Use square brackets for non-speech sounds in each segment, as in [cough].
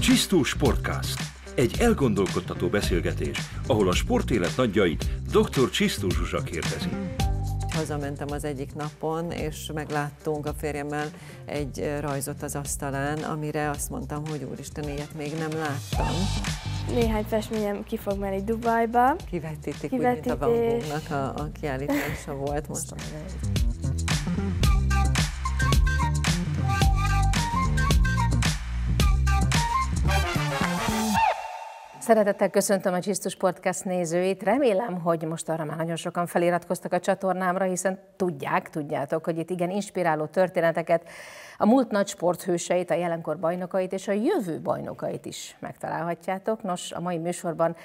Csisztó Sportcast. Egy elgondolkodtató beszélgetés, ahol a sportélet nagyjait dr. Csisztó Zsuzsa kérdezi. Hazamentem az egyik napon, és megláttunk a férjemmel egy rajzot az asztalán, amire azt mondtam, hogy úristen, ilyet még nem láttam. Néhány festményem ki fog menni Dubajba. Kivetítik, Kivetítés. úgy, mint a a, a kiállítása volt most. Szeretettel köszöntöm a Csisztus Podcast nézőit. Remélem, hogy most arra már nagyon sokan feliratkoztak a csatornámra, hiszen tudják, tudjátok, hogy itt igen inspiráló történeteket, a múlt nagy sporthőseit, a jelenkor bajnokait és a jövő bajnokait is megtalálhatjátok. Nos, a mai műsorban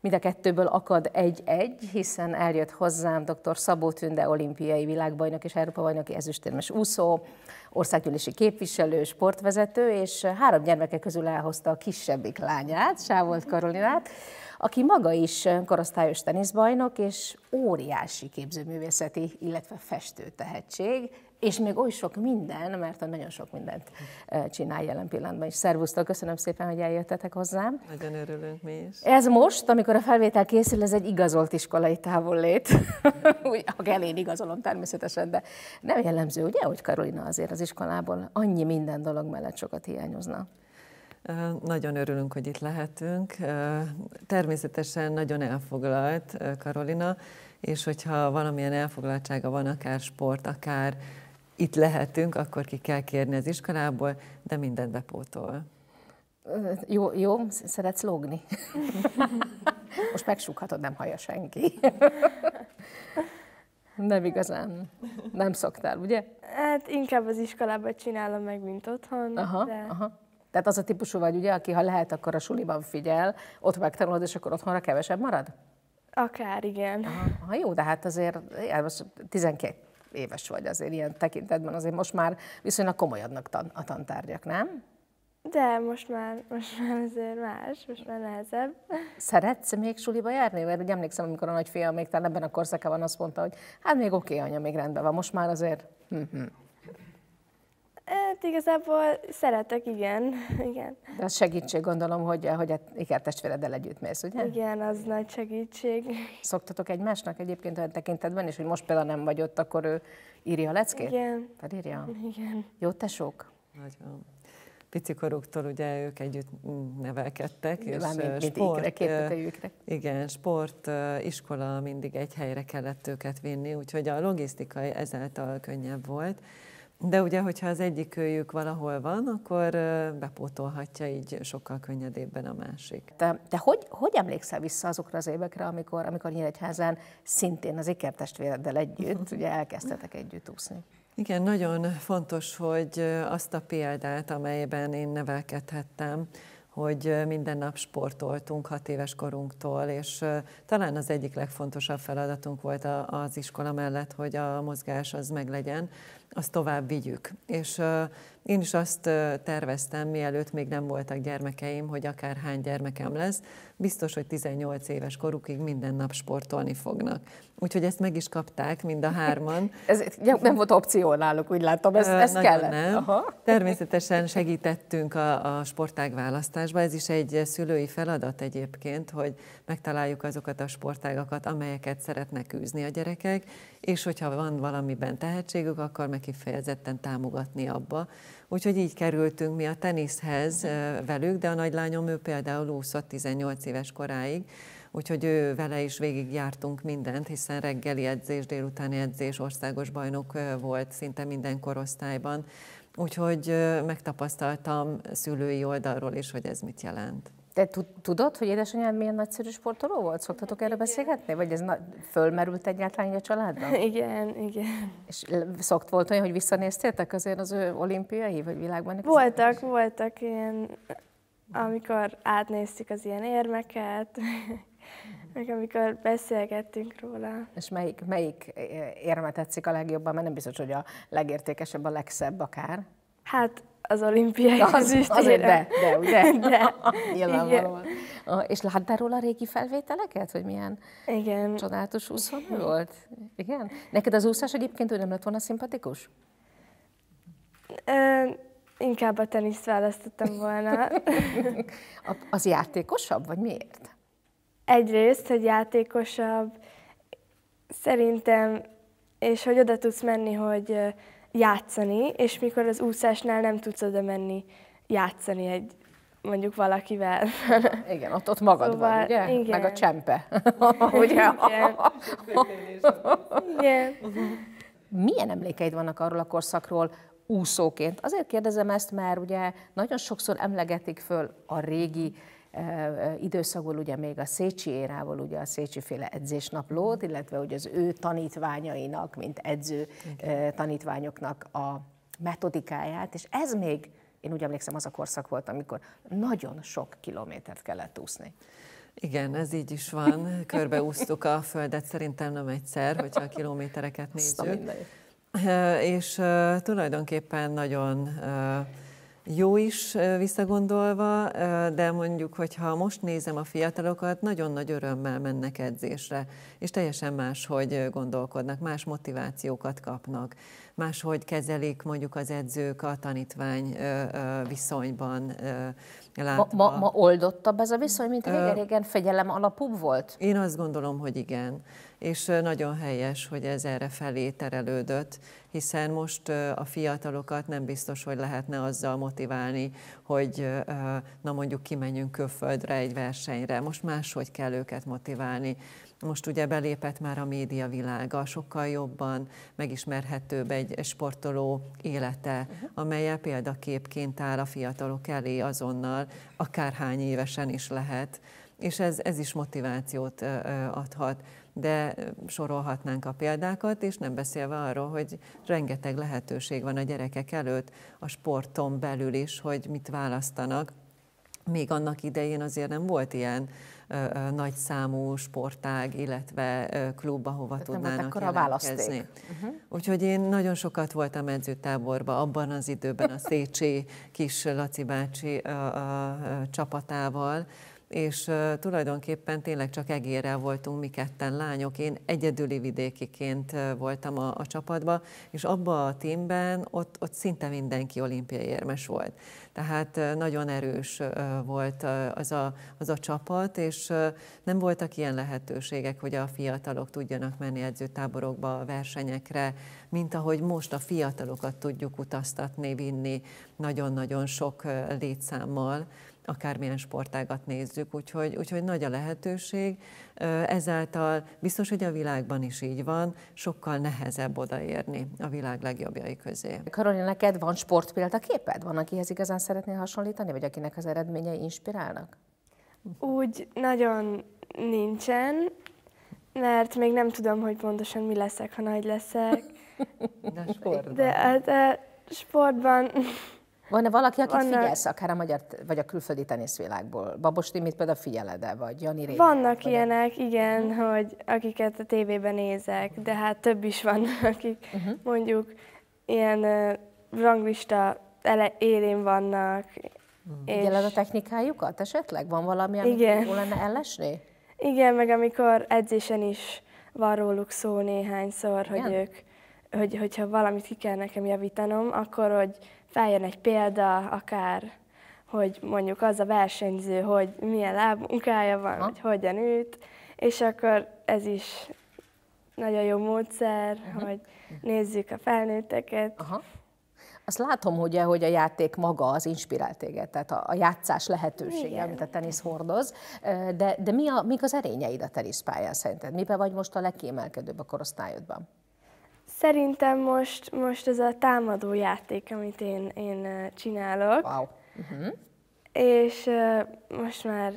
Mind a kettőből akad egy-egy, hiszen eljött hozzám dr. Szabó Tünde, olimpiai világbajnok és Európa bajnoki ezüstérmes úszó, országgyűlési képviselő, sportvezető, és három gyermeke közül elhozta a kisebbik lányát, Sávolt Karolinát, aki maga is korosztályos teniszbajnok és óriási képzőművészeti, illetve festő tehetség és még oly sok minden, mert nagyon sok mindent csinál jelen pillanatban is. Szervusztok, köszönöm szépen, hogy eljöttetek hozzám. Nagyon örülünk mi is. Ez most, amikor a felvétel készül, ez egy igazolt iskolai távollét. ha [laughs] kell, én igazolom természetesen, de nem jellemző, ugye, hogy Karolina azért az iskolából annyi minden dolog mellett sokat hiányozna. Nagyon örülünk, hogy itt lehetünk. Természetesen nagyon elfoglalt Karolina, és hogyha valamilyen elfoglaltsága van, akár sport, akár itt lehetünk, akkor ki kell kérni az iskolából, de mindent bepótol. Jó, jó, szeretsz lógni. [laughs] Most megsúghatod, nem hallja senki. [laughs] Nem igazán. Nem szoktál, ugye? Hát inkább az iskolában csinálom meg, mint otthon. Aha, de... aha. Tehát az a típusú vagy, ugye, aki ha lehet, akkor a suliban figyel, ott megtanulod, és akkor otthonra kevesebb marad? Akár, igen. Aha, jó, de hát azért, 12, éves vagy azért ilyen tekintetben, azért most már viszonylag komolyadnak tan- a tantárgyak, nem? De most már, most már azért más, most már nehezebb. Szeretsz még suliba járni? Mert ugye emlékszem, amikor a nagyfiam még talán ebben a korszakában azt mondta, hogy hát még oké, okay, anya, még rendben van, most már azért... Hát igazából szeretek, igen. igen. De az segítség gondolom, hogy, hogy a testvéreddel együtt mész, ugye? Igen, az nagy segítség. Szoktatok egymásnak egyébként olyan tekintetben, és hogy most például nem vagy ott, akkor ő írja a leckét? Igen. írja? Igen. Jó tesók? Nagyon Pici koruktól, ugye ők együtt nevelkedtek. Nyilván és mind, sport, ikre, Igen, sport, iskola mindig egy helyre kellett őket vinni, úgyhogy a logisztika ezáltal könnyebb volt. De ugye, hogyha az egyik őjük valahol van, akkor bepótolhatja így sokkal könnyedébben a másik. Te, te hogy, hogy emlékszel vissza azokra az évekre, amikor, amikor Nyíregyházán szintén az ikertestvéreddel együtt, [laughs] ugye elkezdtetek együtt úszni? Igen, nagyon fontos, hogy azt a példát, amelyben én nevelkedhettem, hogy minden nap sportoltunk hat éves korunktól, és talán az egyik legfontosabb feladatunk volt az iskola mellett, hogy a mozgás az meglegyen, azt tovább vigyük. És én is azt terveztem, mielőtt még nem voltak gyermekeim, hogy akár hány gyermekem lesz, biztos, hogy 18 éves korukig minden nap sportolni fognak. Úgyhogy ezt meg is kapták mind a hárman. [laughs] Ez nem volt opció náluk, úgy látom, ez, ez Nagyon kellett. Nem. Aha. [laughs] Természetesen segítettünk a, a sportág választásba, ez is egy szülői feladat egyébként, hogy megtaláljuk azokat a sportágakat, amelyeket szeretnek űzni a gyerekek, és hogyha van valamiben tehetségük, akkor meg kellene kifejezetten támogatni abba. Úgyhogy így kerültünk mi a teniszhez mhm. velük, de a nagylányom ő például úszott 18 éves koráig, úgyhogy ő vele is jártunk mindent, hiszen reggeli edzés, délutáni edzés, országos bajnok volt szinte minden korosztályban, úgyhogy megtapasztaltam szülői oldalról is, hogy ez mit jelent. Te tudod, hogy édesanyád milyen nagyszerű sportoló volt? Szoktatok erről beszélgetni? Vagy ez na- fölmerült egyáltalán a családban? Igen, igen. És szokt volt olyan, hogy visszanéztétek azért az ő olimpiai vagy világban? Voltak, is? voltak ilyen, amikor átnéztük az ilyen érmeket, mhm. meg amikor beszélgettünk róla. És melyik, melyik érme tetszik a legjobban? Mert nem biztos, hogy a legértékesebb, a legszebb akár. Hát az olimpiai az, ezüstérem. Azért de, de, ugye? [laughs] De. Nyilvánvalóan. Igen. És láttál róla a régi felvételeket, hogy milyen Igen. csodálatos úszó volt? Igen? Neked az úszás egyébként úgy nem lett volna szimpatikus? Ö, inkább a teniszt választottam volna. [laughs] az játékosabb, vagy miért? Egyrészt, hogy játékosabb, szerintem, és hogy oda tudsz menni, hogy uh, játszani, és mikor az úszásnál nem tudsz oda menni játszani egy mondjuk valakivel. [laughs] Igen, ott, ott magad szóval, van, ugye? Igen. Meg a csempe. [laughs] ugye? Igen. igen. Milyen emlékeid vannak arról a korszakról, úszóként. Azért kérdezem ezt, mert ugye nagyon sokszor emlegetik föl a régi időszakból, ugye még a Szécsi érával, ugye a Szécsi féle edzésnaplót, illetve ugye az ő tanítványainak, mint edző okay. tanítványoknak a metodikáját, és ez még, én úgy emlékszem, az a korszak volt, amikor nagyon sok kilométert kellett úszni. Igen, ez így is van. Körbeúsztuk a földet szerintem nem egyszer, hogyha a kilométereket nézzük. És uh, tulajdonképpen nagyon uh, jó is visszagondolva, de mondjuk, hogyha most nézem a fiatalokat, nagyon nagy örömmel mennek edzésre, és teljesen más, hogy gondolkodnak, más motivációkat kapnak, máshogy kezelik mondjuk az edzők a tanítvány viszonyban, Ma, ma, ma oldottabb ez a viszony, mint régen-régen fegyelem alapúbb volt? Én azt gondolom, hogy igen. És nagyon helyes, hogy ez erre felé terelődött, hiszen most a fiatalokat nem biztos, hogy lehetne azzal motiválni, hogy na mondjuk kimenjünk külföldre egy versenyre. Most máshogy kell őket motiválni most ugye belépett már a média világa, sokkal jobban megismerhetőbb egy sportoló élete, uh-huh. amelyel példaképként áll a fiatalok elé azonnal, akárhány évesen is lehet, és ez, ez is motivációt adhat de sorolhatnánk a példákat, és nem beszélve arról, hogy rengeteg lehetőség van a gyerekek előtt a sporton belül is, hogy mit választanak, még annak idején azért nem volt ilyen ö, ö, nagyszámú sportág, illetve ö, klub, ahova Tehát tudnának nem jelentkezni. Uh-huh. Úgyhogy én nagyon sokat voltam edzőtáborban, abban az időben a Szécsi kis Laci bácsi ö, ö, ö, csapatával, és ö, tulajdonképpen tényleg csak egérrel voltunk mi ketten lányok. Én egyedüli vidékiként voltam a, a csapatban, és abba a tímben ott, ott szinte mindenki olimpiai érmes volt. Tehát nagyon erős volt az a, az a csapat, és nem voltak ilyen lehetőségek, hogy a fiatalok tudjanak menni edzőtáborokba, versenyekre, mint ahogy most a fiatalokat tudjuk utaztatni, vinni nagyon-nagyon sok létszámmal akármilyen sportágat nézzük, úgyhogy, úgyhogy nagy a lehetőség. Ezáltal biztos, hogy a világban is így van, sokkal nehezebb odaérni a világ legjobbjai közé. Karolina, neked van sportpéldaképed? Van, akihez igazán szeretnél hasonlítani, vagy akinek az eredményei inspirálnak? Úgy nagyon nincsen, mert még nem tudom, hogy pontosan mi leszek, ha nagy leszek. [laughs] De sportban. De, de sportban... Van-e valaki, akit Vannak... figyelsz, akár a magyar vagy a külföldi teniszvilágból? Babos Timit például figyeled-e, vagy Jani Rémet? Vannak vagy ilyenek, a... igen, uh-huh. hogy akiket a tévében nézek, de hát több is van, akik uh-huh. mondjuk ilyen uh, ranglista ele, élén vannak. Hmm. És... Figyeled a technikájukat esetleg? Van valami, amit Igen. jó lenne ellesni? Igen, meg amikor edzésen is van róluk szó néhányszor, Igen? hogy ők, hogy, hogyha valamit ki kell nekem javítanom, akkor hogy feljön egy példa, akár hogy mondjuk az a versenyző, hogy milyen lábmunkája van, ha? hogy hogyan üt, és akkor ez is nagyon jó módszer, uh-huh. hogy mhm. nézzük a felnőtteket. Uh-huh. Azt látom, hogy, eh, hogy a játék maga az inspirál téged, tehát a, játszás lehetősége, Igen. amit a tenisz hordoz, de, de mi a, mik az erényeid a teniszpályán szerinted? Miben vagy most a legkiemelkedőbb a korosztályodban? Szerintem most, most ez a támadó játék, amit én, én eh, csinálok. Wow. Uh-huh. És uh, most már,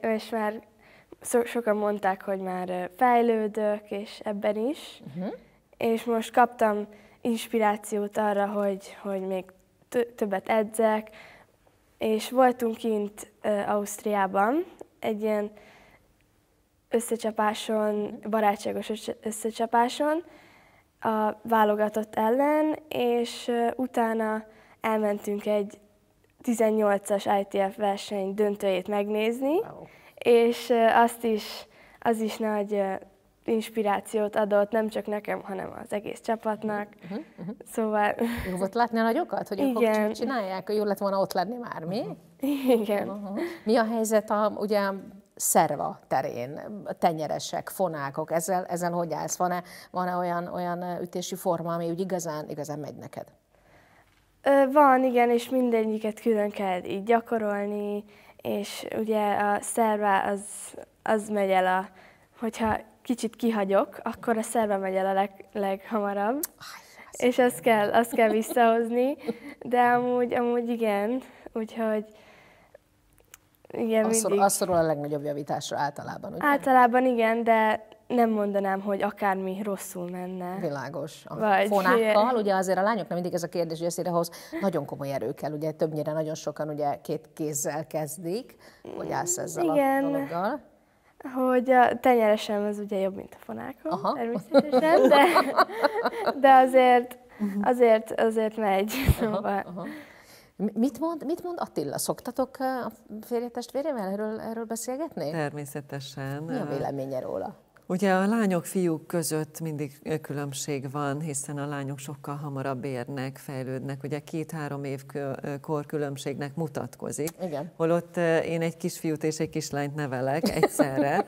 és már so, sokan mondták, hogy már fejlődök, és ebben is. Uh-huh. És most kaptam inspirációt arra, hogy, hogy még többet edzek, és voltunk kint Ausztriában egy ilyen összecsapáson, barátságos összecsapáson a válogatott ellen, és utána elmentünk egy 18-as ITF verseny döntőjét megnézni, wow. és azt is, az is nagy inspirációt adott, nem csak nekem, hanem az egész csapatnak. Uh-huh, uh-huh. Szóval... Jó volt látni a nagyokat, hogy Igen. ők csinálják, jó lett volna ott lenni már, mi? Igen. Uh-huh. Mi a helyzet a, ugye, szerva terén, tenyeresek, fonákok, ezzel, ezzel hogy állsz? Van-e, van-e olyan, olyan ütési forma, ami úgy igazán, igazán megy neked? Van, igen, és mindegyiket külön kell így gyakorolni, és ugye a szerva az, az megy el a, hogyha kicsit kihagyok, akkor a szerve megy el a leg, leghamarabb. és azt kell, azt kell visszahozni, de amúgy, amúgy igen, úgyhogy igen, azt mindig. Azt szorul a legnagyobb javításra általában, ugye? Általában igen, de nem mondanám, hogy akármi rosszul menne. Világos. A Vagy fonákkal, ilyen. ugye azért a lányoknak mindig ez a kérdés, hogy ezt hoz, nagyon komoly erő kell, ugye többnyire nagyon sokan ugye két kézzel kezdik, hogy állsz ezzel igen. a dologgal hogy a tenyeresem az ugye jobb, mint a fonákom, Aha. természetesen, de, [laughs] de azért, mhm. azért, azért megy. Aha, szóval- aha. Mit mond, mit mond Attila? Szoktatok eh, a férje erről, erről beszélgetni? Természetesen. Mi a eh, véleménye róla? Ugye a lányok fiúk között mindig különbség van, hiszen a lányok sokkal hamarabb érnek, fejlődnek, ugye két-három év kor különbségnek mutatkozik. Igen. Holott én egy kisfiút és egy kislányt nevelek egyszerre. [laughs]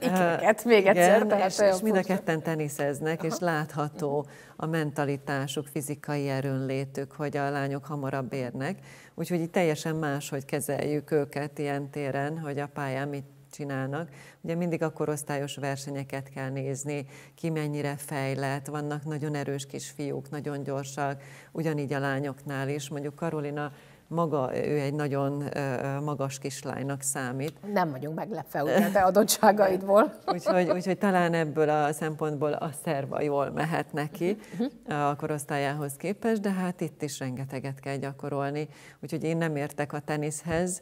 Ikreket, hát még Igen, egyszer. Igen, és, és mind a ketten teniszeznek, Aha. és látható a mentalitásuk, fizikai erőnlétük, hogy a lányok hamarabb érnek. Úgyhogy teljesen más, hogy kezeljük őket ilyen téren, hogy a pályán mit csinálnak. Ugye mindig a korosztályos versenyeket kell nézni, ki mennyire fejlett, vannak nagyon erős kis fiúk, nagyon gyorsak, ugyanígy a lányoknál is. Mondjuk Karolina maga, ő egy nagyon magas kislánynak számít. Nem vagyunk meglepve ugye te adottságaidból. [laughs] úgyhogy, úgyhogy talán ebből a szempontból a szerva jól mehet neki mhm. a korosztályához képest, de hát itt is rengeteget kell gyakorolni. Úgyhogy én nem értek a teniszhez,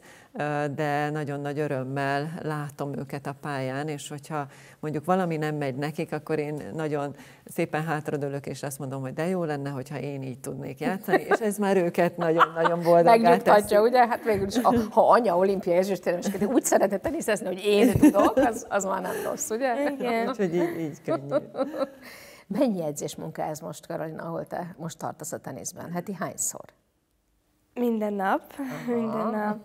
de nagyon nagy örömmel látom őket a pályán, és hogyha mondjuk valami nem megy nekik, akkor én nagyon szépen hátradőlök, és azt mondom, hogy de jó lenne, hogyha én így tudnék játszani, és ez már őket nagyon-nagyon boldoggá teszi. ugye? Hát végül is, ha anya olimpiai ezüstérmes, de úgy szeretne teniszezni, hogy én tudok, az, az már nem rossz, ugye? Igen, úgyhogy így, így könnyű. Mennyi munka ez most, Karolina, ahol te most tartasz a teniszben? Heti hányszor? Minden nap, Aha. minden nap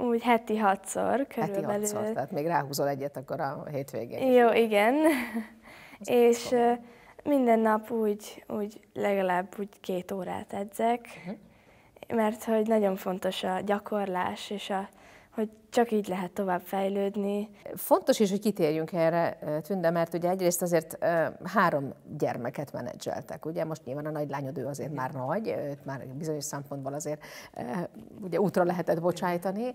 úgy heti hatszor körülbelül. Heti hatszor, tehát még ráhúzol egyet akkor a hétvégén. Jó, is. igen. [laughs] és szóval. minden nap úgy, úgy legalább úgy két órát edzek, uh-huh. mert hogy nagyon fontos a gyakorlás és a csak így lehet tovább fejlődni. Fontos is, hogy kitérjünk erre, Tünde, mert ugye egyrészt azért három gyermeket menedzseltek, ugye? Most nyilván a nagylányod ő azért már nagy, őt már bizonyos szempontból azért ugye útra lehetett bocsájtani,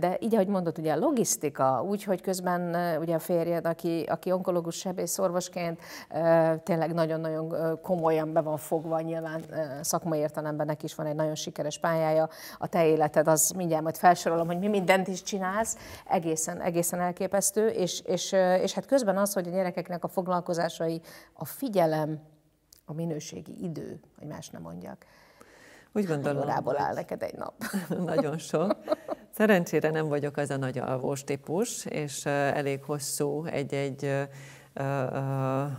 de így, ahogy mondott, ugye a logisztika, úgy, hogy közben ugye a férjed, aki, aki onkológus sebész orvosként tényleg nagyon-nagyon komolyan be van fogva, nyilván szakmai értelemben neki is van egy nagyon sikeres pályája, a te életed, az mindjárt majd felsorolom, hogy mi minden mindent is csinálsz, egészen, egészen elképesztő, és, és, és hát közben az, hogy a gyerekeknek a foglalkozásai, a figyelem, a minőségi idő, hogy más nem mondjak, úgy gondolom, órából áll neked egy nap. [laughs] Nagyon sok. Szerencsére nem vagyok az a nagy alvós típus, és elég hosszú egy-egy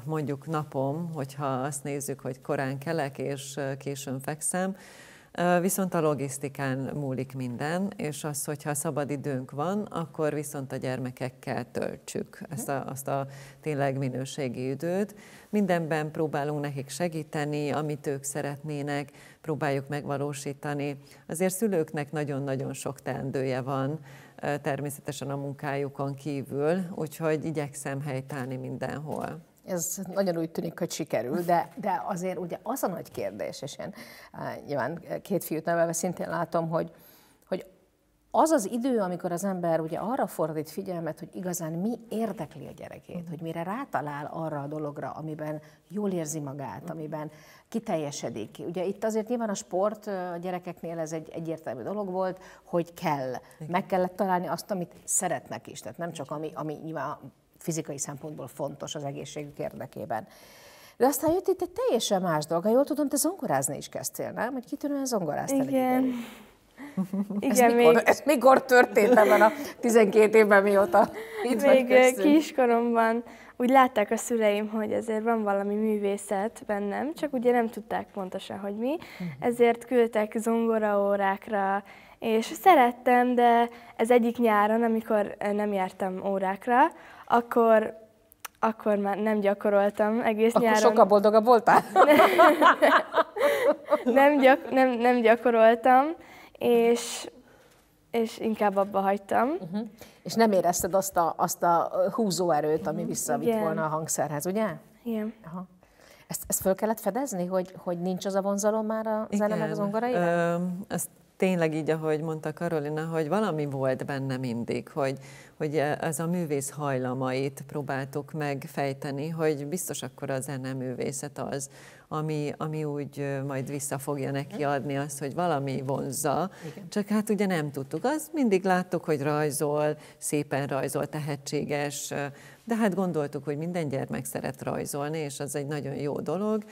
mondjuk napom, hogyha azt nézzük, hogy korán kelek és későn fekszem, Viszont a logisztikán múlik minden, és az, hogyha szabad időnk van, akkor viszont a gyermekekkel töltsük mhm. ezt a, azt a tényleg minőségi időt. Mindenben próbálunk nekik segíteni, amit ők szeretnének, próbáljuk megvalósítani. Azért szülőknek nagyon-nagyon sok teendője van, természetesen a munkájukon kívül, úgyhogy igyekszem helytállni mindenhol ez nagyon úgy tűnik, hogy sikerül, de, de azért ugye az a nagy kérdés, és én eh, nyilván két fiút nevelve szintén látom, hogy, hogy az az idő, amikor az ember ugye arra fordít figyelmet, hogy igazán mi érdekli a gyerekét, hogy mire rátalál arra a dologra, amiben jól érzi magát, amiben kiteljesedik. Ugye itt azért nyilván a sport eh, a gyerekeknél ez egy egyértelmű dolog volt, hogy kell. Meg kellett találni azt, amit szeretnek is. Tehát nem csak ami, ami nyilván fizikai szempontból fontos az egészségük érdekében. De aztán jött itt egy teljesen más dolog. Ha jól tudom, te zongorázni is kezdtél, nem? Hogy kitűnően zongoráztál. Igen. [laughs] igen, ez, mikor, még... ez mikor történt ebben a 12 évben mióta itt Még eh, kiskoromban úgy látták a szüleim, hogy ezért van valami művészet bennem, csak ugye nem tudták pontosan, hogy mi, mhm. ezért küldtek zongoraórákra, és szerettem, de ez egyik nyáron, amikor eh, nem jártam órákra, akkor akkor már nem gyakoroltam egész akkor nyáron. Akkor sokkal boldogabb voltál? [laughs] nem, gyak, nem, nem gyakoroltam, és, és inkább abba hagytam. Uh-huh. És nem érezted azt a, azt a húzóerőt, ami mhm. visszavitt Igen. volna a hangszerhez, ugye? Igen. Aha. Ezt, ezt föl kellett fedezni, hogy, hogy nincs az a vonzalom már a zene meg az Ezt tényleg így, ahogy mondta Karolina, hogy valami volt benne mindig, hogy, hogy ez a művész hajlamait próbáltuk megfejteni, hogy biztos akkor a zeneművészet az, ami, ami úgy majd vissza fogja neki adni azt, hogy valami vonzza, Igen. csak hát ugye nem tudtuk. Az mindig láttuk, hogy rajzol, szépen rajzol, tehetséges, de hát gondoltuk, hogy minden gyermek szeret rajzolni, és az egy nagyon jó dolog,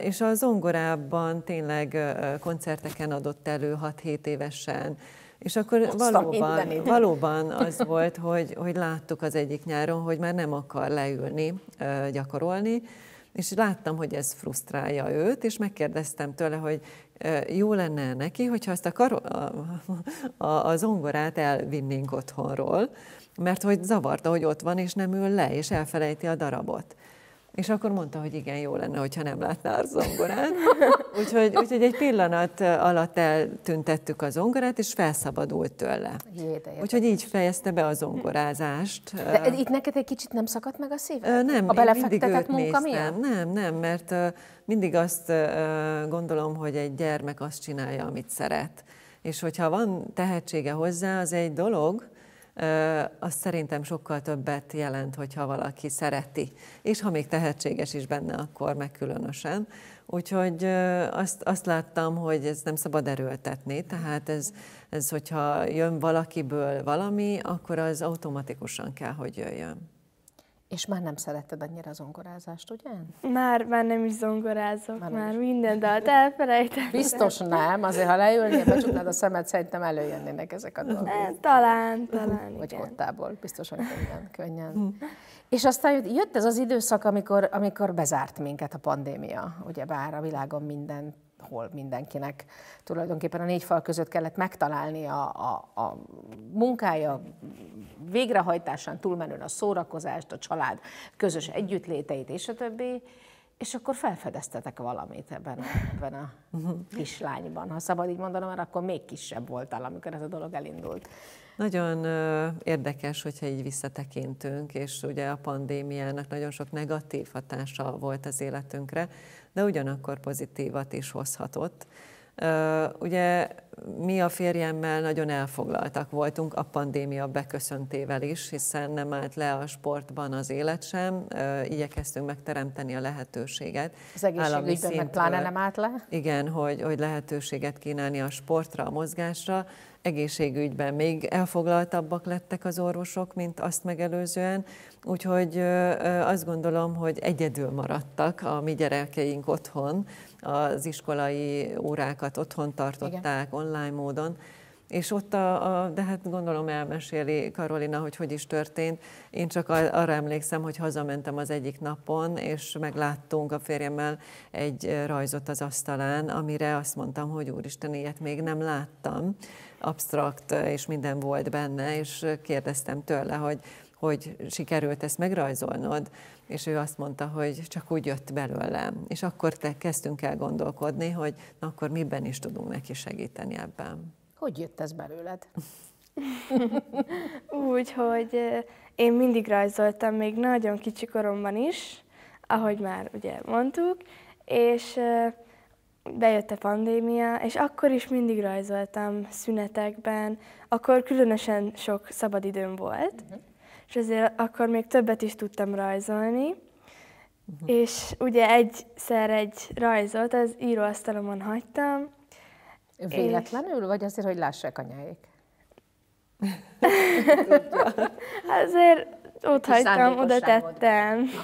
és a zongorában tényleg koncerteken adott elő 6-7 évesen. És akkor valóban, valóban [laughs] az volt, hogy, hogy láttuk az egyik nyáron, hogy már nem akar leülni, gyakorolni, és láttam, hogy ez frusztrálja őt, és megkérdeztem tőle, hogy jó lenne neki, hogyha azt a, karo- a, a, a zongorát elvinnénk otthonról, mert hogy zavarta, hogy ott van, és nem ül le, és elfelejti a darabot. És akkor mondta, hogy igen, jó lenne, hogyha nem a zongorán. [laughs] úgyhogy, úgyhogy egy pillanat eh, alatt eltüntettük a zongorát, és felszabadult tőle. Jé, úgyhogy így fejezte be a zongorázást. De eh. itt neked egy kicsit nem szakadt meg a szív? Eh, nem, a belefektetett munka miatt? Nem, nem, mert mindig azt gondolom, hogy egy gyermek azt csinálja, amit szeret. És hogyha van tehetsége hozzá, az egy dolog, az szerintem sokkal többet jelent, hogyha valaki szereti. És ha még tehetséges is benne, akkor meg különösen. Úgyhogy azt, azt láttam, hogy ez nem szabad erőltetni, tehát ez, ez, hogyha jön valakiből valami, akkor az automatikusan kell, hogy jöjjön. És már nem szereted annyira a zongorázást, ugye? Már, már nem is zongorázok, már, már minden dalt elfelejtettem. Biztos nem, azért ha leülnél, becsuknád a szemed, szerintem előjönnének ezek a dolgok. talán, talán, Vagy igen. kottából, biztosan könnyen, könnyen. Hm. És aztán jött ez az időszak, amikor, amikor bezárt minket a pandémia, bár a világon minden hol mindenkinek tulajdonképpen a négy fal között kellett megtalálni a, a, a munkája végrehajtásán túlmenően a szórakozást, a család közös együttléteit és a többi. És akkor felfedeztetek valamit ebben a, ebben a mhm. kislányban. Ha szabad így mondanom, mert akkor még kisebb voltál, amikor ez a dolog elindult. Nagyon érdekes, hogyha így visszatekintünk, és ugye a pandémiának nagyon sok negatív hatása volt az életünkre, de ugyanakkor pozitívat is hozhatott. Ugye mi a férjemmel nagyon elfoglaltak voltunk a pandémia beköszöntével is, hiszen nem állt le a sportban az élet sem, igyekeztünk megteremteni a lehetőséget. Az egészségügyben meg pláne nem állt le? Igen, hogy, hogy lehetőséget kínálni a sportra, a mozgásra, egészségügyben még elfoglaltabbak lettek az orvosok, mint azt megelőzően, úgyhogy azt gondolom, hogy egyedül maradtak a mi gyerekeink otthon, az iskolai órákat otthon tartották, Igen online módon, és ott, a, a, de hát gondolom elmeséli Karolina, hogy hogy is történt. Én csak arra emlékszem, hogy hazamentem az egyik napon, és megláttunk a férjemmel egy rajzot az asztalán, amire azt mondtam, hogy úristen, ilyet még nem láttam. Abstrakt, és minden volt benne, és kérdeztem tőle, hogy hogy sikerült ezt megrajzolnod, és ő azt mondta, hogy csak úgy jött belőlem. És akkor te kezdtünk el gondolkodni, hogy na akkor miben is tudunk neki segíteni ebben. Hogy jött ez belőled? [laughs] úgy, hogy eh, én mindig rajzoltam, még nagyon kicsi koromban is, ahogy már ugye mondtuk, és eh, bejött a pandémia, és akkor is mindig rajzoltam szünetekben, akkor különösen sok szabadidőm volt, uh-huh és azért akkor még többet is tudtam rajzolni. Uh-huh. És ugye egyszer egy rajzot az íróasztalomon hagytam. Véletlenül, és... vagy azért, hogy lássák anyáik? [laughs] azért ott hagytam, oda tettem. [laughs]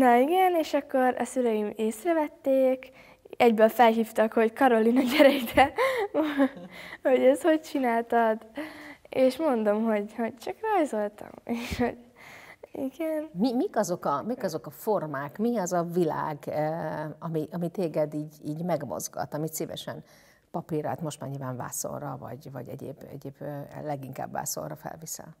Na igen, és akkor a szüleim észrevették, egyből felhívtak, hogy Karolina, gyere ide, [laughs] hogy ez hogy csináltad és mondom, hogy, hogy csak rajzoltam, [laughs] és hogy igen. Mi, mik, azok a, mik azok a formák, mi az a világ, eh, ami, ami téged így, így megmozgat, amit szívesen papírát most már nyilván vászonra, vagy, vagy egyéb, egyéb eh, leginkább vászonra felviszel?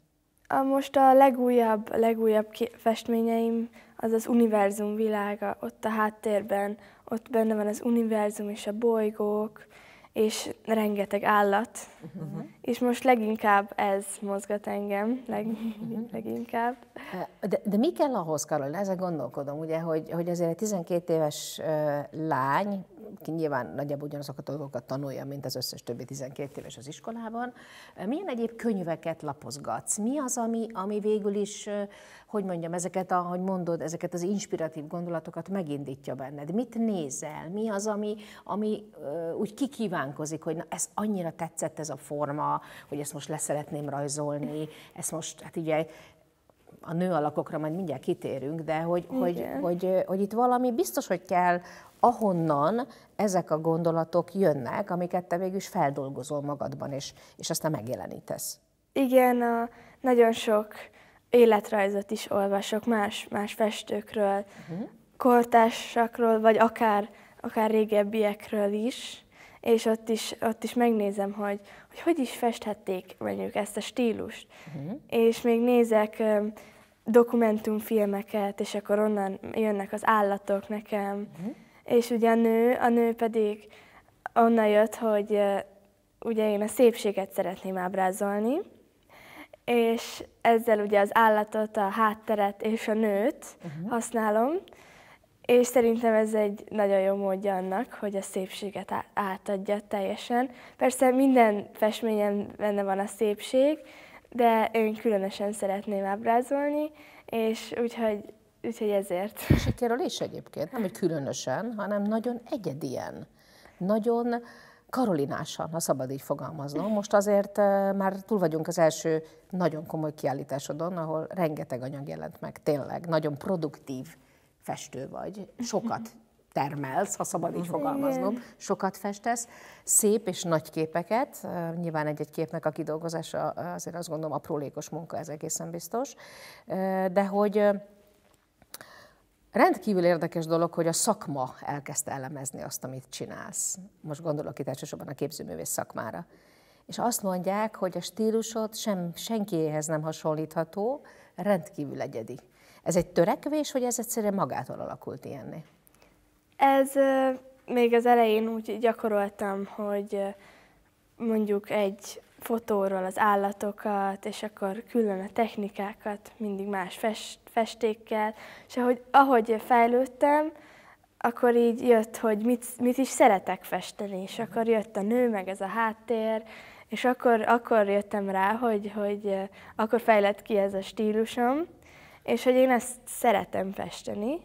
A most a legújabb, legújabb festményeim az az univerzum világa, ott a háttérben, ott benne van az univerzum és a bolygók, és rengeteg állat, uh-huh és most leginkább ez mozgat engem, leg, mhm. leginkább. De, de mi kell ahhoz, Karol? Ezzel gondolkodom, ugye, hogy, hogy azért egy 12 éves lány, ki nyilván nagyjából ugyanazokat a dolgokat tanulja, mint az összes többi 12 éves az iskolában. Milyen egyéb könyveket lapozgatsz? Mi az, ami, ami végül is, hogy mondjam, ezeket, ahogy mondod, ezeket az inspiratív gondolatokat megindítja benned? Mit nézel? Mi az, ami, ami úgy kikívánkozik, hogy na, ez annyira tetszett ez a forma, hogy ezt most leszeretném rajzolni, ezt most, hát ugye a nő alakokra majd mindjárt kitérünk, de hogy, hogy, hogy, hogy itt valami biztos, hogy kell, ahonnan ezek a gondolatok jönnek, amiket te végül is feldolgozol magadban, és, és aztán megjelenítesz. Igen, a, nagyon sok életrajzot is olvasok más, más festőkről, uh-huh. kortársakról, vagy akár, akár régebbiekről is és ott is, ott is megnézem, hogy, hogy hogy is festhették mondjuk ezt a stílust. Uh-huh. És még nézek um, dokumentumfilmeket, és akkor onnan jönnek az állatok nekem. Uh-huh. És ugye a nő, a nő pedig onnan jött, hogy uh, ugye én a szépséget szeretném ábrázolni, és ezzel ugye az állatot, a hátteret és a nőt uh-huh. használom, és szerintem ez egy nagyon jó módja annak, hogy a szépséget átadja teljesen. Persze minden festményen benne van a szépség, de én különösen szeretném ábrázolni, és úgyhogy, úgyhogy ezért. És Sikerül is egyébként, nem hogy különösen, hanem nagyon egyedien, nagyon karolinásan, ha szabad így fogalmaznom. Most azért eh, már túl vagyunk az első nagyon komoly kiállításodon, ahol rengeteg anyag jelent meg, tényleg, nagyon produktív festő vagy, sokat termelsz, ha szabad így fogalmaznom, sokat festesz, szép és nagy képeket, nyilván egy-egy képnek a kidolgozása azért azt gondolom aprólékos munka, ez egészen biztos, de hogy Rendkívül érdekes dolog, hogy a szakma elkezdte elemezni azt, amit csinálsz. Most gondolok itt elsősorban a képzőművész szakmára. És azt mondják, hogy a stílusod sem, senkiéhez nem hasonlítható, rendkívül egyedi. Ez egy törekvés, hogy ez egyszerűen magától alakult ilyenni? Ez még az elején úgy gyakoroltam, hogy mondjuk egy fotóról az állatokat, és akkor külön a technikákat, mindig más fest, festékkel, és ahogy, ahogy fejlődtem, akkor így jött, hogy mit, mit is szeretek festeni, és mhm. akkor jött a nő, meg ez a háttér, és akkor, akkor jöttem rá, hogy, hogy akkor fejlett ki ez a stílusom, és hogy én ezt szeretem festeni,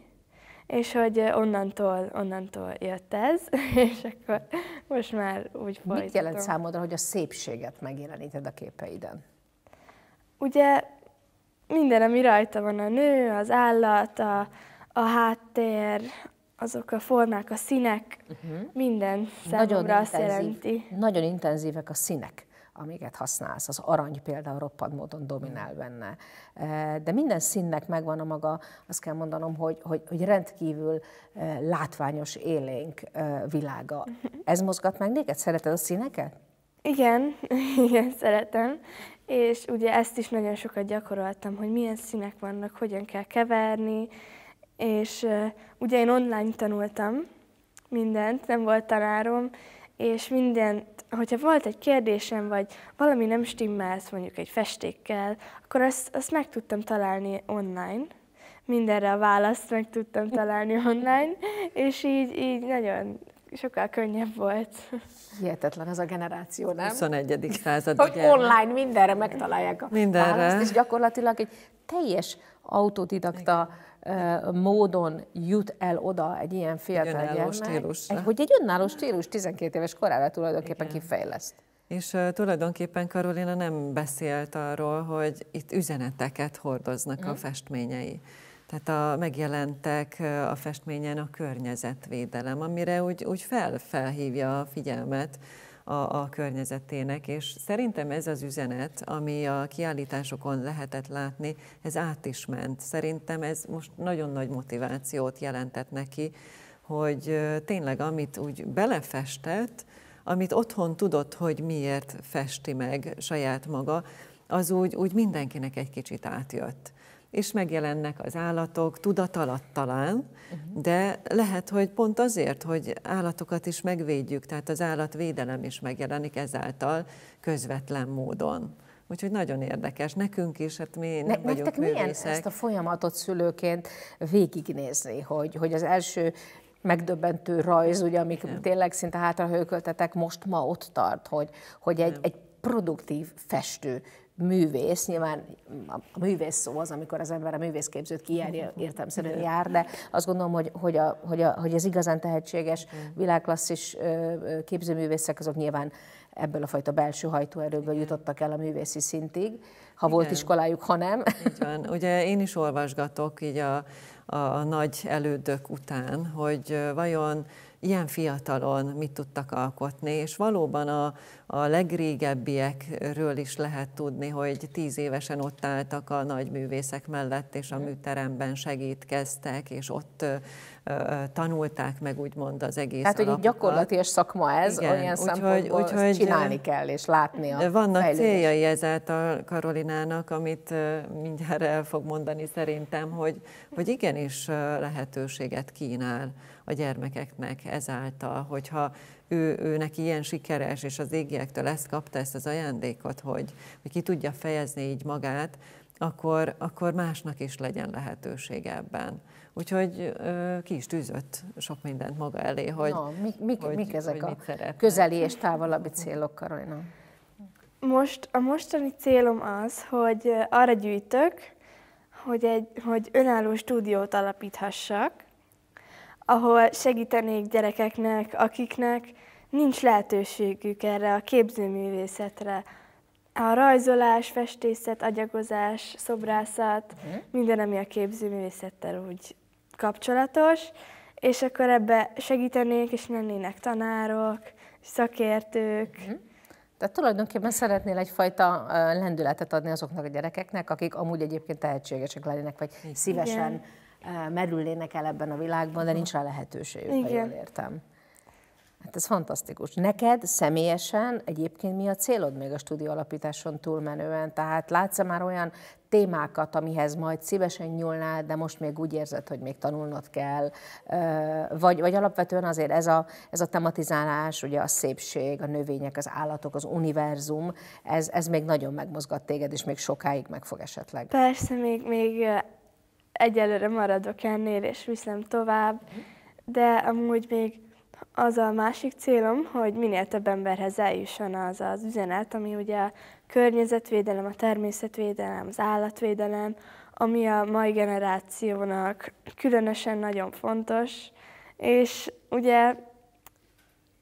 és hogy onnantól, onnantól jött ez, [laughs] és akkor most már úgy Mit folytatom. Mit jelent számodra, hogy a szépséget megjeleníted a képeiden? Ugye minden, ami rajta van, a nő, az állat, a, a háttér, azok a formák, a színek, uh-huh. minden számomra nagyon azt intenzív, jelenti. Nagyon intenzívek a színek amiket használsz. Az arany például roppant módon dominál hmm. benne. De minden színnek megvan a maga, azt kell mondanom, hogy, hogy, hogy rendkívül látványos, élénk világa. [laughs] Ez mozgat meg néked Szereted a színeket? Igen, [laughs] igen, szeretem. És ugye ezt is nagyon sokat gyakoroltam, hogy milyen színek vannak, hogyan kell keverni, és ugye én online tanultam mindent, nem volt tanárom, és mindent, hogyha volt egy kérdésem, vagy valami nem stimmelt, mondjuk egy festékkel, akkor azt, azt meg tudtam találni online, mindenre a választ meg tudtam találni [laughs] online, és így, így nagyon sokkal könnyebb volt. Hihetetlen ez a generáció, nem? 21. [laughs] század. Hogy gyermek. online mindenre megtalálják a mindenre. választ, és gyakorlatilag egy teljes autodidakta Igen módon jut el oda egy ilyen fiatal egy gyermek, Egy, hogy egy önálló stílus 12 éves korára tulajdonképpen Igen. kifejleszt. És uh, tulajdonképpen Karolina nem beszélt arról, hogy itt üzeneteket hordoznak mm. a mhm. festményei. Tehát a, megjelentek a festményen a környezetvédelem, amire úgy, úgy fel, felhívja a figyelmet a, a környezetének, és szerintem ez az üzenet, ami a kiállításokon lehetett látni, ez át is ment. Szerintem ez most nagyon nagy motivációt jelentett neki, hogy tényleg amit úgy belefestett, amit otthon tudott, hogy miért festi meg saját maga, az úgy, úgy mindenkinek egy kicsit átjött és megjelennek az állatok tudatalatt uh-huh. de lehet, hogy pont azért, hogy állatokat is megvédjük, tehát az állatvédelem is megjelenik ezáltal közvetlen módon. Úgyhogy nagyon érdekes. Nekünk is, hát mi ne, nem vagyunk Nektek milyen ezt a folyamatot szülőként végignézni, hogy, hogy az első megdöbbentő rajz, ugye, amik nem. tényleg szinte hátrahőköltetek, most ma ott tart, hogy, hogy egy, egy produktív festő művész, nyilván a művész szó az, amikor az ember a művészképzőt kijárja, [laughs] szerint jár, de azt gondolom, hogy, hogy, a, hogy, a, hogy az igazán tehetséges világklasszis képzőművészek, azok nyilván ebből a fajta belső hajtóerőből jutottak el a művészi szintig, ha Igen. volt iskolájuk, ha nem. Így van. Ugye én is olvasgatok így a, a nagy elődök után, hogy vajon ilyen fiatalon mit tudtak alkotni, és valóban a, a legrégebbiekről is lehet tudni, hogy tíz évesen ott álltak a nagy művészek mellett, és a műteremben segítkeztek, és ott tanulták meg úgymond az egész Tehát, alapokat. hogy egy és szakma ez, Igen, olyan úgy, szempontból úgy, hogy csinálni kell és látni a Vannak fejlődés. céljai ezáltal Karolinának, amit mindjárt el fog mondani szerintem, hogy, hogy igenis lehetőséget kínál a gyermekeknek ezáltal, hogyha ő, ő neki ilyen sikeres, és az égiektől ezt kapta, ezt az ajándékot, hogy, hogy ki tudja fejezni így magát, akkor, akkor másnak is legyen lehetőség ebben. Úgyhogy ö, ki is tűzött sok mindent maga elé, hogy, no, mik, mik, hogy mik ezek hogy a szeretne. közeli és távolabbi célok, Karolina? Most, a mostani célom az, hogy arra gyűjtök, hogy egy hogy önálló stúdiót alapíthassak, ahol segítenék gyerekeknek, akiknek nincs lehetőségük erre a képzőművészetre. A rajzolás, festészet, agyagozás, szobrászat, mhm. minden, ami a képzőművészettel úgy kapcsolatos, és akkor ebbe segítenék, és lennének tanárok, szakértők. Tehát mhm. tulajdonképpen szeretnél egyfajta lendületet adni azoknak a gyerekeknek, akik amúgy egyébként tehetségesek lennének, vagy szívesen Igen merülnének el ebben a világban, de nincs rá lehetőségük, Igen. ha jól értem. Hát ez fantasztikus. Neked személyesen egyébként mi a célod még a stúdió alapításon túlmenően? Tehát látsz -e már olyan témákat, amihez majd szívesen nyúlnál, de most még úgy érzed, hogy még tanulnod kell? Vagy, vagy alapvetően azért ez a, ez a tematizálás, ugye a szépség, a növények, az állatok, az univerzum, ez, ez még nagyon megmozgat téged, és még sokáig meg fog esetleg. Persze, még, még egyelőre maradok ennél, és viszem tovább, mhm. de amúgy még az a másik célom, hogy minél több emberhez eljusson az az üzenet, ami ugye a környezetvédelem, a természetvédelem, az állatvédelem, ami a mai generációnak különösen nagyon fontos, és ugye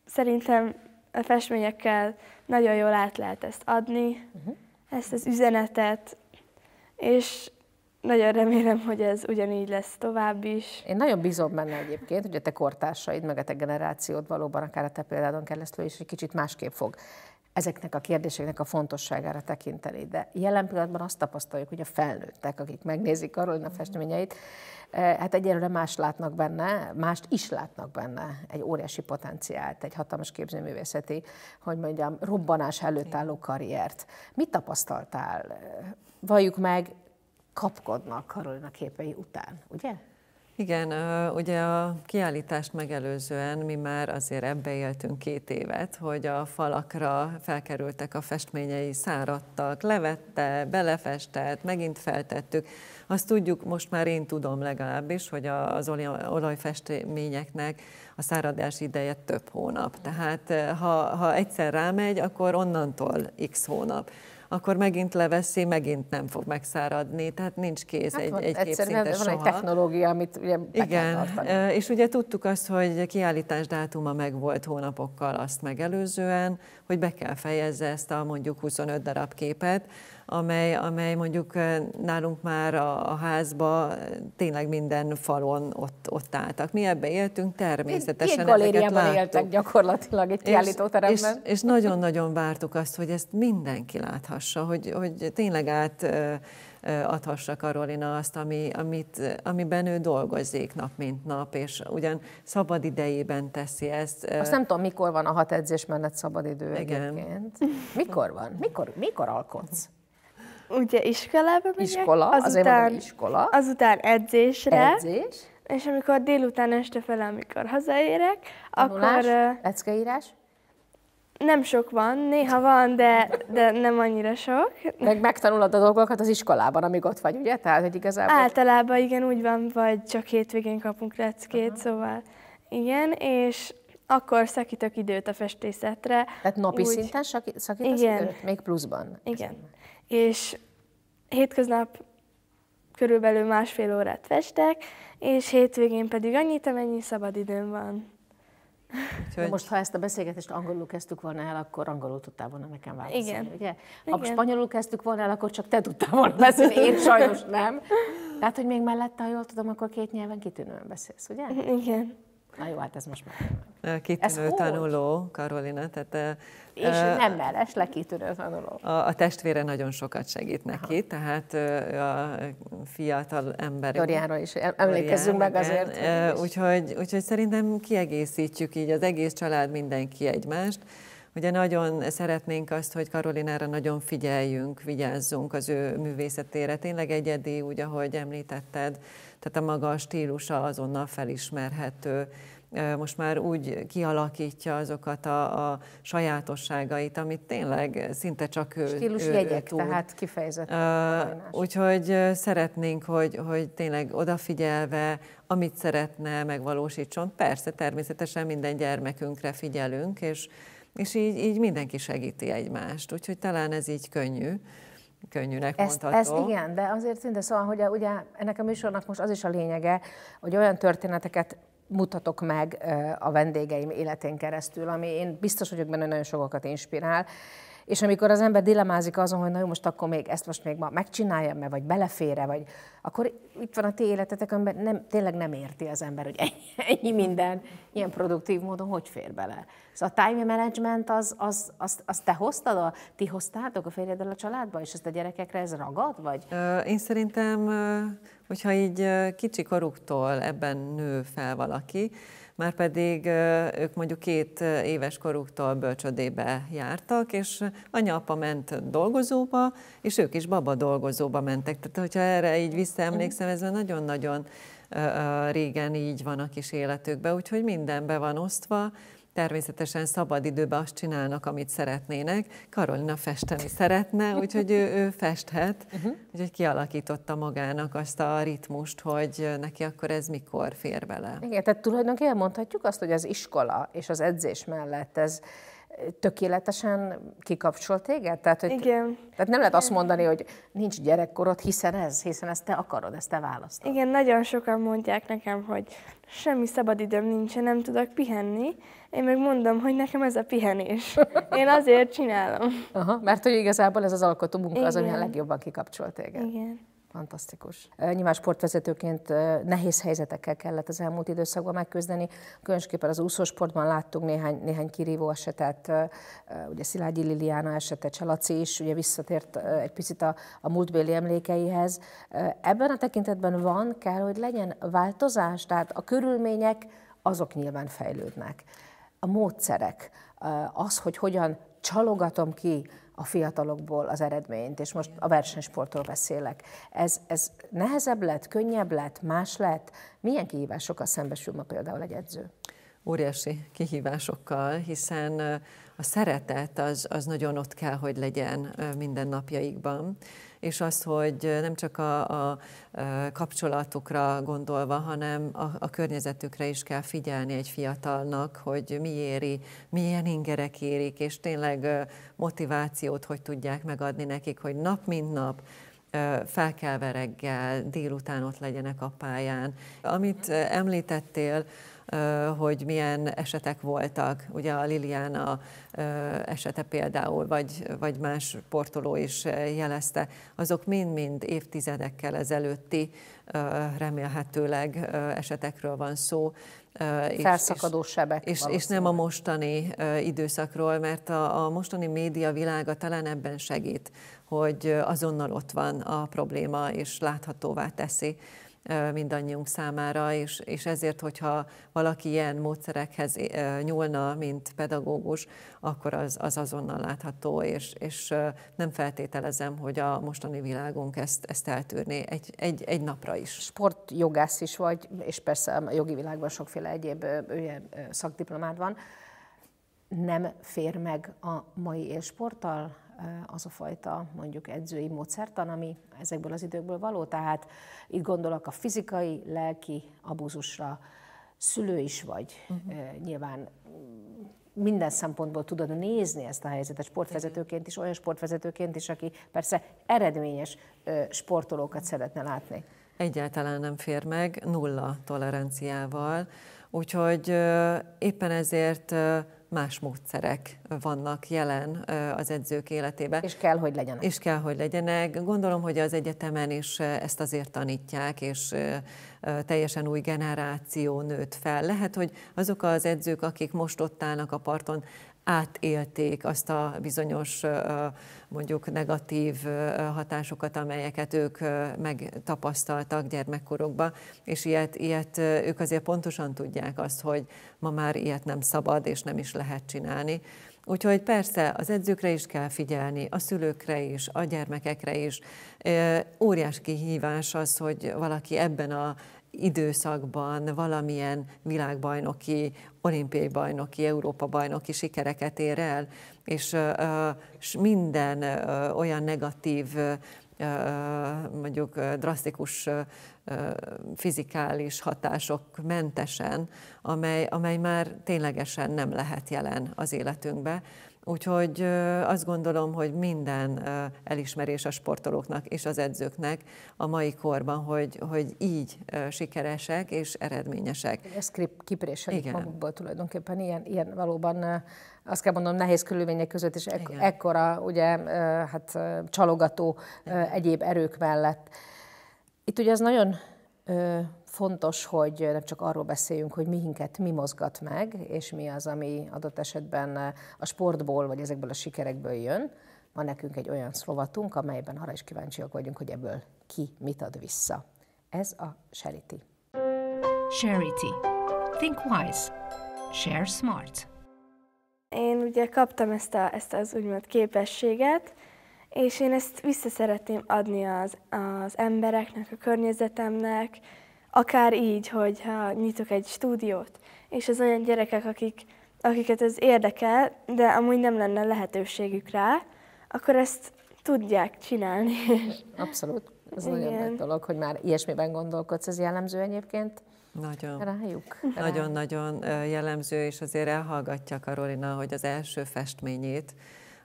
szerintem a festményekkel nagyon jól át lehet ezt adni, uh-huh. ezt az üzenetet, és nagyon remélem, hogy ez ugyanígy lesz tovább is. Én nagyon bízom benne egyébként, hogy a te kortársaid, meg a te generációd valóban, akár a te példádon keresztül is egy kicsit másképp fog ezeknek a kérdéseknek a fontosságára tekinteni. De jelen pillanatban azt tapasztaljuk, hogy a felnőttek, akik megnézik Karolina festményeit, eh, hát egyelőre más látnak benne, mást is látnak benne, egy óriási potenciált, egy hatalmas képzőművészeti, hogy mondjam, robbanás előtt álló karriert. Mit tapasztaltál? Valljuk meg, kapkodnak Karolina képei után, ugye? Igen, ugye a kiállítást megelőzően mi már azért ebbe éltünk két évet, hogy a falakra felkerültek a festményei, száradtak, levette, belefestett, megint feltettük. Azt tudjuk, most már én tudom legalábbis, hogy az olajfestményeknek a száradás ideje több hónap. Tehát ha, ha egyszer rámegy, akkor onnantól x hónap akkor megint leveszi, megint nem fog megszáradni, tehát nincs kéz hát egy, van, egy egyszerűen van egy technológia, amit ugye Igen, és ugye tudtuk azt, hogy kiállítás dátuma meg volt hónapokkal azt megelőzően, hogy be kell fejezze ezt a mondjuk 25 darab képet, amely, amely mondjuk eh, nálunk már a, a házba eh, tényleg minden falon ott, ott álltak. Mi ebbe éltünk, természetesen Egy galériában láttuk. éltek gyakorlatilag egy kiállítóteremben. És, és, és nagyon-nagyon vártuk azt, hogy ezt mindenki láthassa, hogy, hogy tényleg át eh, adhassa Karolina azt, ami, amit, amiben ő dolgozik nap mint nap, és ugyan szabad idejében teszi ezt. Azt nem tudom, mikor van a hat edzés mellett szabad idő Igen. egyébként. Mikor van? Mikor, mikor alkotsz? ugye iskolába megyek. Iskola, azután, azért iskola. Azután edzésre. Edzés. És amikor délután este fel, amikor hazaérek, Tanulás, akkor... Leckeírás? Nem sok van, néha van, de, de nem annyira sok. Meg megtanulod a dolgokat az iskolában, amíg ott vagy, ugye? Tehát, hogy igazából... Általában igen, úgy van, vagy csak hétvégén kapunk leckét, uh-huh. szóval igen, és akkor szakítok időt a festészetre. Tehát napi úgy... szinten szakítasz igen. időt? Még pluszban? Igen és hétköznap körülbelül másfél órát festek, és hétvégén pedig annyit, amennyi szabadidőm van. Úgyhogy... most, ha ezt a beszélgetést angolul kezdtük volna el, akkor angolul tudtál volna nekem válaszolni, Igen. ugye? Ha Igen. spanyolul kezdtük volna el, akkor csak te tudtál volna beszélni, [laughs] én sajnos nem. Tehát, hogy még mellette, ha jól tudom, akkor két nyelven kitűnően beszélsz, ugye? Igen. Na jó, hát ez most már. Kitűnő ez tanuló, hogy? Karolina, tehát... És uh, nem meres, kitűnő tanuló. A, a testvére nagyon sokat segít neki, Aha. tehát a fiatal ember... Doriára is emlékezzünk meg azért. uh, úgyhogy, úgyhogy szerintem kiegészítjük így az egész család, mindenki egymást. Ugye nagyon szeretnénk azt, hogy Karolinára nagyon figyeljünk, vigyázzunk az ő művészetére. Tényleg egyedi, úgy, ahogy említetted, tehát a maga a stílusa azonnal felismerhető. Most már úgy kialakítja azokat a, a sajátosságait, amit tényleg szinte csak ő Stílus ő, jegyek, ő tud. tehát kifejezetten. Uh, úgyhogy szeretnénk, hogy, hogy tényleg odafigyelve, amit szeretne, megvalósítson. Persze, természetesen minden gyermekünkre figyelünk, és, és így, így mindenki segíti egymást. Úgyhogy talán ez így könnyű könnyűnek ezt, mondható. Ezt igen, de azért szinte szóval, hogy ugye ennek a műsornak most az is a lényege, hogy olyan történeteket mutatok meg a vendégeim életén keresztül, ami én biztos vagyok benne, nagyon sokakat inspirál, és amikor az ember dilemázik azon, hogy na jó, most akkor még ezt most még ma megcsináljam-e, vagy belefére, vagy akkor itt van a ti életetek, amiben nem, tényleg nem érti az ember, hogy ennyi minden ilyen produktív módon hogy fér bele. Szóval a time management az, az, az, az te hoztad, a, ti hoztátok a férjeddel a családba, és ezt a gyerekekre ez ragad, vagy? Én szerintem, hogyha így kicsi koruktól ebben nő fel valaki, Márpedig ők mondjuk két éves koruktól bölcsödébe jártak, és anya-apa ment dolgozóba, és ők is baba dolgozóba mentek. Tehát, hogyha erre így visszaemlékszem, ez nagyon-nagyon régen így van a kis életükben, úgyhogy mindenbe van osztva, természetesen szabadidőben azt csinálnak, amit szeretnének. Karolina festeni szeretne, úgyhogy ő, ő festhet, uh-huh. úgyhogy kialakította magának azt a ritmust, hogy neki akkor ez mikor fér bele. Igen, tehát tulajdonképpen mondhatjuk azt, hogy az iskola és az edzés mellett ez tökéletesen kikapcsol téged? Tehát, hogy, Igen. Tehát nem lehet azt mondani, hogy nincs gyerekkorod, hiszen ez, hiszen ezt te akarod, ezt te választod. Igen, nagyon sokan mondják nekem, hogy semmi szabad időm nincsen, nem tudok pihenni. Én meg mondom, hogy nekem ez a pihenés. [laughs] Én azért csinálom. Aha, mert hogy igazából ez az alkotó munka Igen. az, ami a legjobban kikapcsolt téged. Igen fantasztikus. Nyilván sportvezetőként nehéz helyzetekkel kellett az elmúlt időszakban megküzdeni. Különösképpen az úszósportban láttunk néhány, néhány kirívó esetet, ugye Szilágyi Liliana esetet, Cselaci is ugye visszatért egy picit a, a múltbéli emlékeihez. Ebben a tekintetben van, kell, hogy legyen változás, tehát a körülmények azok nyilván fejlődnek. A módszerek, az, hogy hogyan csalogatom ki a fiatalokból az eredményt, és most a versenysportról beszélek. Ez, ez nehezebb lett, könnyebb lett, más lett? Milyen kihívásokkal szembesül ma például egy edző? Óriási kihívásokkal, hiszen a szeretet az, az nagyon ott kell, hogy legyen minden napjaikban. És az, hogy nem csak a, a kapcsolatukra gondolva, hanem a, a környezetükre is kell figyelni egy fiatalnak, hogy mi éri, milyen ingerek érik, és tényleg motivációt hogy tudják megadni nekik, hogy nap mint nap felkelve reggel, délután ott legyenek a pályán. Amit említettél, hogy milyen esetek voltak. Ugye a Liliana esete például, vagy, vagy más portoló is jelezte, azok mind-mind évtizedekkel ezelőtti remélhetőleg esetekről van szó. Felszakadó sebek. És, és nem a mostani időszakról, mert a, a mostani média világa talán ebben segít, hogy azonnal ott van a probléma, és láthatóvá teszi mindannyiunk számára, és, és ezért, hogyha valaki ilyen módszerekhez nyúlna, mint pedagógus, akkor az, az azonnal látható, és, és nem feltételezem, hogy a mostani világunk ezt, ezt eltűrné egy, egy, egy napra is. Sportjogász is vagy, és persze a jogi világban sokféle egyéb ilyen szakdiplomád van. Nem fér meg a mai élsporttal? Eh, az a fajta mondjuk edzői módszertan, ami ezekből az időkből való. Tehát itt gondolok a fizikai, lelki abúzusra, szülő is vagy, uh-huh. nyilván mm, minden szempontból tudod nézni ezt a helyzetet, sportvezetőként is, olyan sportvezetőként is, aki persze eredményes sportolókat szeretne látni. Egyáltalán nem fér meg, nulla toleranciával, úgyhogy éppen ezért más módszerek vannak jelen az edzők életében. És kell, hogy legyenek. És kell, hogy legyenek. Gondolom, hogy az egyetemen is ezt azért tanítják, és teljesen új generáció nőtt fel. Lehet, hogy azok az edzők, akik most ott állnak a parton, átélték azt a bizonyos mondjuk negatív hatásokat, amelyeket ők megtapasztaltak gyermekkorokban, és ilyet, ilyet ők azért pontosan tudják azt, hogy ma már ilyet nem szabad és nem is lehet csinálni. Úgyhogy persze az edzőkre is kell figyelni, a szülőkre is, a gyermekekre is. Óriás kihívás az, hogy valaki ebben a időszakban valamilyen világbajnoki, olimpiai bajnoki, Európa bajnoki sikereket ér el, és, és minden olyan negatív mondjuk drasztikus fizikális hatások mentesen, amely, amely már ténylegesen nem lehet jelen az életünkbe. Úgyhogy azt gondolom, hogy minden elismerés a sportolóknak és az edzőknek a mai korban, hogy, hogy így sikeresek és eredményesek. Ez kipréselik magukból tulajdonképpen, ilyen, ilyen valóban azt kell mondanom, nehéz körülmények között is ek- ekkora ugye, hát, csalogató Igen. egyéb erők mellett. Itt ugye az nagyon fontos, hogy nem csak arról beszéljünk, hogy minket mi mozgat meg, és mi az, ami adott esetben a sportból, vagy ezekből a sikerekből jön. Van nekünk egy olyan szlovatunk, amelyben arra is kíváncsiak vagyunk, hogy ebből ki mit ad vissza. Ez a Charity. Charity. Think wise. Share smart. Én ugye kaptam ezt, a, ezt az úgymond képességet, és én ezt vissza szeretném adni az, az embereknek, a környezetemnek, akár így, hogy ha nyitok egy stúdiót, és az olyan gyerekek, akik, akiket ez érdekel, de amúgy nem lenne lehetőségük rá, akkor ezt tudják csinálni. Abszolút. Ez Igen. nagyon nagy dolog, hogy már ilyesmiben gondolkodsz, ez jellemző egyébként nagyon. Rájuk. Nagyon-nagyon jellemző, és azért elhallgatja Karolina, hogy az első festményét,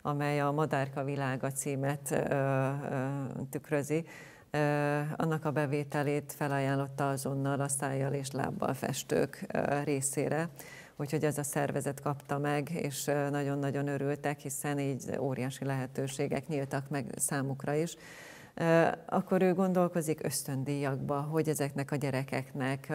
amely a Madárka világa címet ö, ö, tükrözi, ö, annak a bevételét felajánlotta azonnal a szájjal és lábbal festők ö, részére úgyhogy ez a szervezet kapta meg, és nagyon-nagyon örültek, hiszen így óriási lehetőségek nyíltak meg számukra is akkor ő gondolkozik ösztöndíjakba, hogy ezeknek a gyerekeknek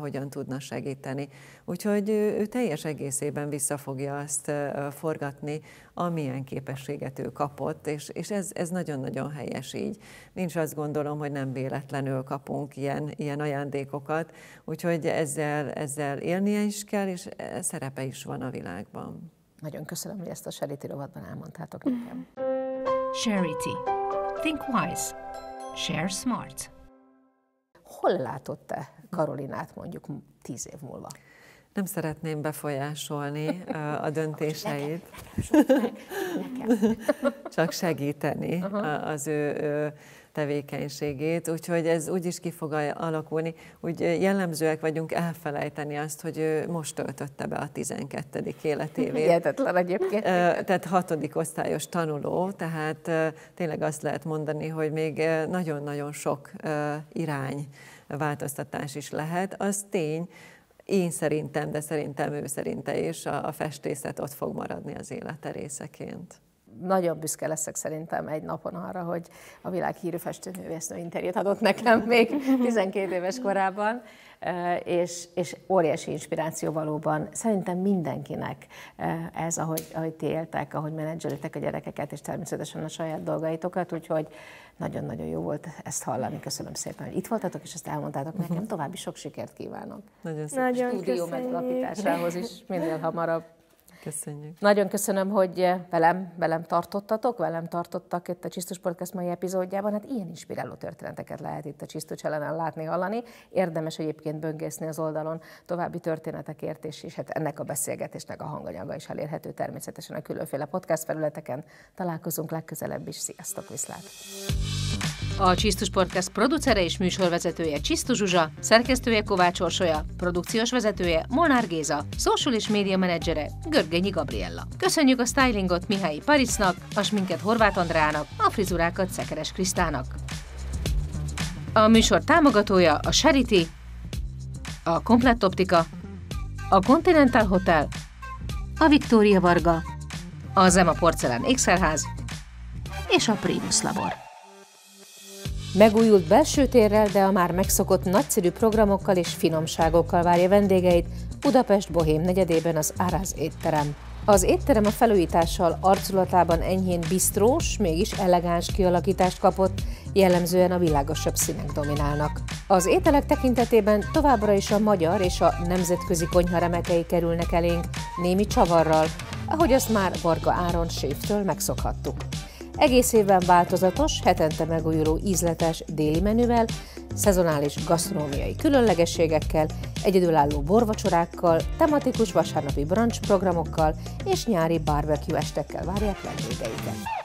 hogyan tudna segíteni. Úgyhogy ő teljes egészében vissza fogja azt forgatni, amilyen képességet ő kapott, és, és ez, ez nagyon-nagyon helyes így. Nincs azt gondolom, hogy nem véletlenül kapunk ilyen, ilyen ajándékokat, úgyhogy ezzel, ezzel élnie is kell, és e, szerepe is van a világban. Nagyon köszönöm, hogy ezt a Seriti rovatban elmondtátok nekem. Charity. Think wise, share smart. Hol látott te Karolinát mondjuk tíz év múlva? Nem szeretném befolyásolni [laughs] a döntéseit. Csak segíteni az ő, ő tevékenységét, úgyhogy ez úgy is ki fog alakulni. Úgy jellemzőek vagyunk elfelejteni azt, hogy ő most töltötte be a 12. életévét. [laughs] Hihetetlen egyébként. Tehát hatodik osztályos tanuló, tehát tényleg azt lehet mondani, hogy még nagyon-nagyon sok irány változtatás is lehet. Az tény, én szerintem, de szerintem ő szerinte is a festészet ott fog maradni az élete részeként nagyon büszke leszek szerintem egy napon arra, hogy a világ hírű festőművésznő interjút adott nekem még 12 [laughs] éves korában, és, és óriási inspiráció valóban. Szerintem mindenkinek ez, ahogy, ahogy ti éltek, ahogy menedzselitek a gyerekeket, és természetesen a saját dolgaitokat, úgyhogy nagyon-nagyon jó volt ezt hallani. Köszönöm szépen, hogy itt voltatok, és ezt elmondtátok nekem. Mhm. További sok sikert kívánok. Nagyon szépen. Nagyon Stúdió megalapításához is minél hamarabb. Köszönjük. Nagyon köszönöm, hogy velem, velem tartottatok, velem tartottak itt a Csisztus Podcast mai epizódjában. Hát ilyen inspiráló történeteket lehet itt a Csisztus ellenen látni, hallani. Érdemes egyébként böngészni az oldalon további történetekért, és, és hát ennek a beszélgetésnek a hanganyaga is elérhető természetesen a különféle podcast felületeken. Találkozunk legközelebb is. Sziasztok, viszlát! A Csisztus Podcast producere és műsorvezetője Csisztus Zsuzsa, szerkesztője Kovács Orsolya, produkciós vezetője Molnár Géza, social és média menedzsere Görgenyi Gabriella. Köszönjük a stylingot Mihály Paricnak, a sminket Horváth Andrának, a frizurákat Szekeres Krisztának. A műsor támogatója a Charity, a Komplett Optika, a Continental Hotel, a Victoria Varga, a Zema Porcelán Ékszerház és a Primus Labor. Megújult belső térrel, de a már megszokott nagyszerű programokkal és finomságokkal várja vendégeit Budapest Bohém negyedében az Áráz étterem. Az étterem a felújítással arculatában enyhén bistrós, mégis elegáns kialakítást kapott, jellemzően a világosabb színek dominálnak. Az ételek tekintetében továbbra is a magyar és a nemzetközi konyha remekei kerülnek elénk némi csavarral, ahogy azt már Varga Áron séftől megszokhattuk. Egész évben változatos, hetente megújuló ízletes déli menüvel, szezonális gasztronómiai különlegességekkel, egyedülálló borvacsorákkal, tematikus vasárnapi brunch programokkal és nyári barbecue estekkel várják vendégeiket.